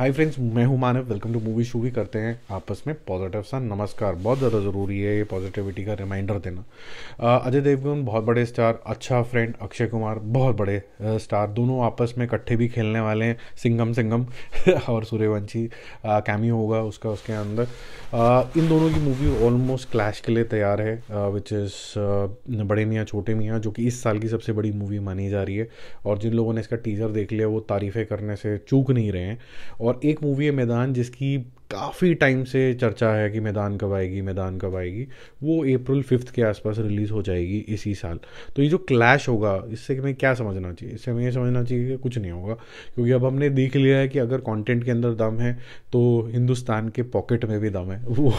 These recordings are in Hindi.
हाय फ्रेंड्स मैं हूं मानव वेलकम टू मूवी शूवी करते हैं आपस में पॉजिटिव सा नमस्कार बहुत ज़्यादा ज़रूरी है ये पॉजिटिविटी का रिमाइंडर देना अजय देवगन बहुत बड़े स्टार अच्छा फ्रेंड अक्षय कुमार बहुत बड़े स्टार दोनों आपस में इकट्ठे भी खेलने वाले हैं सिंगम सिंगम और सूर्यवंशी कैमियो होगा उसका उसके अंदर आ, इन दोनों की मूवी ऑलमोस्ट क्लैश के लिए तैयार है विच इज़ बड़े मियाँ छोटे मियाँ जो कि इस साल की सबसे बड़ी मूवी मानी जा रही है और जिन लोगों ने इसका टीजर देख लिया वो तारीफ़ें करने से चूक नहीं रहे हैं और और एक मूवी है मैदान जिसकी काफ़ी टाइम से चर्चा है कि मैदान कब आएगी मैदान कब आएगी वो अप्रैल फिफ्थ के आसपास रिलीज़ हो जाएगी इसी साल तो ये जो क्लैश होगा इससे हमें क्या समझना चाहिए इससे हमें ये समझना चाहिए कि कुछ नहीं होगा क्योंकि अब हमने देख लिया है कि अगर कंटेंट के अंदर दम है तो हिंदुस्तान के पॉकेट में भी दम है वो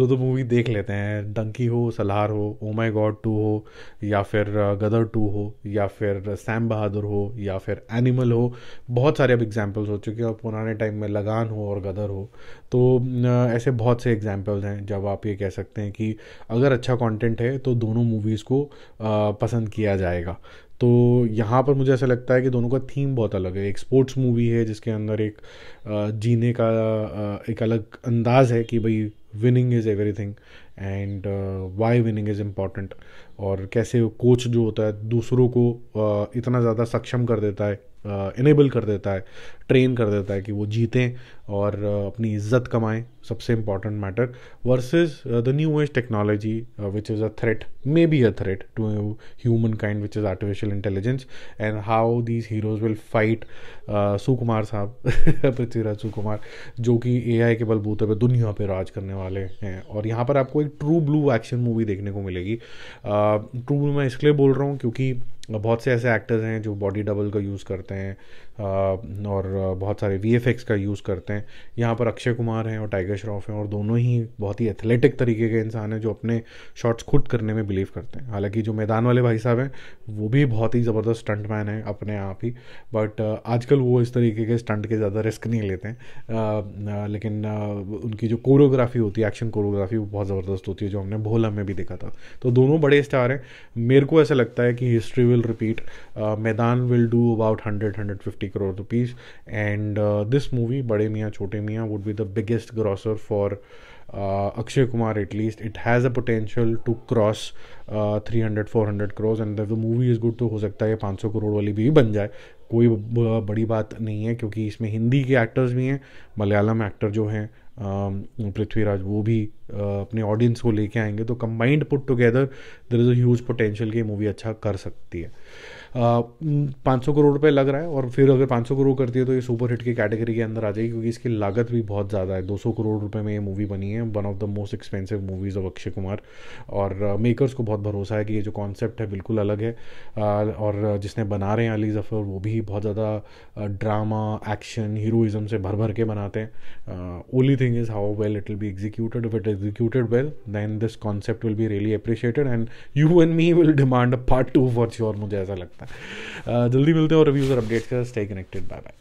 दो दो मूवी देख लेते हैं डंकी हो सलार हो ओ माई गॉड टू हो या फिर गदर uh, टू हो या फिर सैम uh, बहादुर हो या फिर एनिमल हो बहुत सारे अब एग्जाम्पल्स हो चुके हैं पुराने टाइम में लगान हो और गदर हो तो ऐसे बहुत से एग्जाम्पल्स हैं जब आप ये कह सकते हैं कि अगर अच्छा कंटेंट है तो दोनों मूवीज़ को पसंद किया जाएगा तो यहाँ पर मुझे ऐसा लगता है कि दोनों का थीम बहुत अलग है एक स्पोर्ट्स मूवी है जिसके अंदर एक जीने का एक अलग अंदाज है कि भाई winning is everything and why winning is important और कैसे कोच जो होता है दूसरों को uh, इतना ज़्यादा सक्षम कर देता है इनेबल uh, कर देता है ट्रेन कर देता है कि वो जीतें और uh, अपनी इज्जत कमाएं सबसे important matter versus the new age technology which is a threat may be a threat to humankind which is artificial artificial intelligence and how these heroes will fight Sukumar साहब पृथ्वीराज सुकुमार जो कि ए आई के बलबूते पर दुनिया पर राज करने वाले हैं और यहाँ पर आपको एक ट्रू ब्लू एक्शन मूवी देखने को मिलेगी ट्रू uh, ब्लू मैं इसलिए बोल रहा हूँ क्योंकि बहुत से ऐसे एक्टर्स हैं जो बॉडी डबल का यूज़ करते हैं और बहुत सारे वी का यूज़ करते हैं यहाँ पर अक्षय कुमार हैं और टाइगर श्रॉफ हैं और दोनों ही बहुत ही एथलेटिक तरीके के इंसान हैं जो अपने शॉट्स खुद करने में बिलीव करते हैं हालांकि जो मैदान वाले भाई साहब हैं वो भी बहुत ही ज़बरदस्त स्टंट मैन हैं अपने आप ही बट आजकल वो इस तरीके के स्टंट के ज़्यादा रिस्क नहीं लेते हैं लेकिन उनकी जो कोरियोग्राफी होती है एक्शन कोरियोग्राफी वो बहुत ज़बरदस्त होती है जो हमने भोला में भी देखा था तो दोनों बड़े स्टार हैं मेरे को ऐसा लगता है कि history will will repeat uh, Medan will do about 100 150 crore rupees and uh, this movie Bade Mian Chote Mian would be the biggest grosser for uh, Akshay Kumar at least it has a potential to cross uh, 300 400 crores and if the movie is good to ho sakta hai 500 crore wali bhi ban jaye कोई बड़ी बात नहीं है क्योंकि इसमें हिंदी के एक्टर्स भी हैं मलयालम एक्टर जो हैं पृथ्वीराज वो भी अपने ऑडियंस को लेके आएंगे तो combined put together there is a huge potential कि मूवी अच्छा कर सकती है पाँच सौ करोड़ रुपये लग रहा है और फिर अगर पाँच सौ करोड़ करती है तो ये सुपर हिट की कैटेगरी के अंदर आ जाएगी क्योंकि इसकी लागत भी बहुत ज़्यादा है दो सौ करोड़ रुपये में ये मूवी बनी है one of the most expensive movies of Akshay Kumar और मेकर्स को बहुत भरोसा है कि ये जो कॉन्सेप्ट है बिल्कुल अलग है और जिसने बना रहे हैं अली ज़फ़र वो भी बहुत ज़्यादा ड्रामा एक्शन हीरोइज़म से भर भर के बनाते हैं only thing is how well it will be executed it is executed well then this concept will be really appreciated and you and me will demand a part 2 for sure mujhe aisa lagta है uh, जल्दी मिलते हैं और रिव्यूज़ और कनेक्टेड